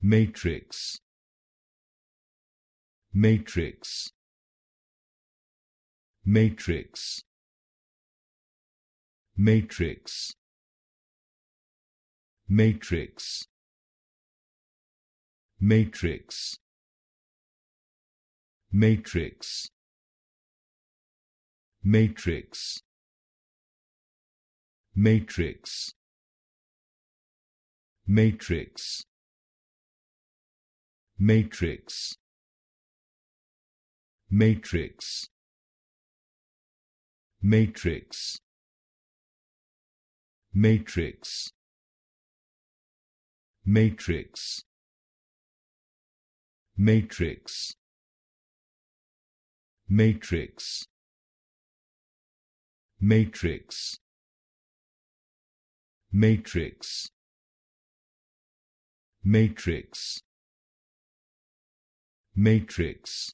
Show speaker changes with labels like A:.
A: matrix matrix matrix matrix matrix matrix matrix matrix matrix matrix matrix matrix matrix matrix matrix matrix matrix matrix matrix matrix matrix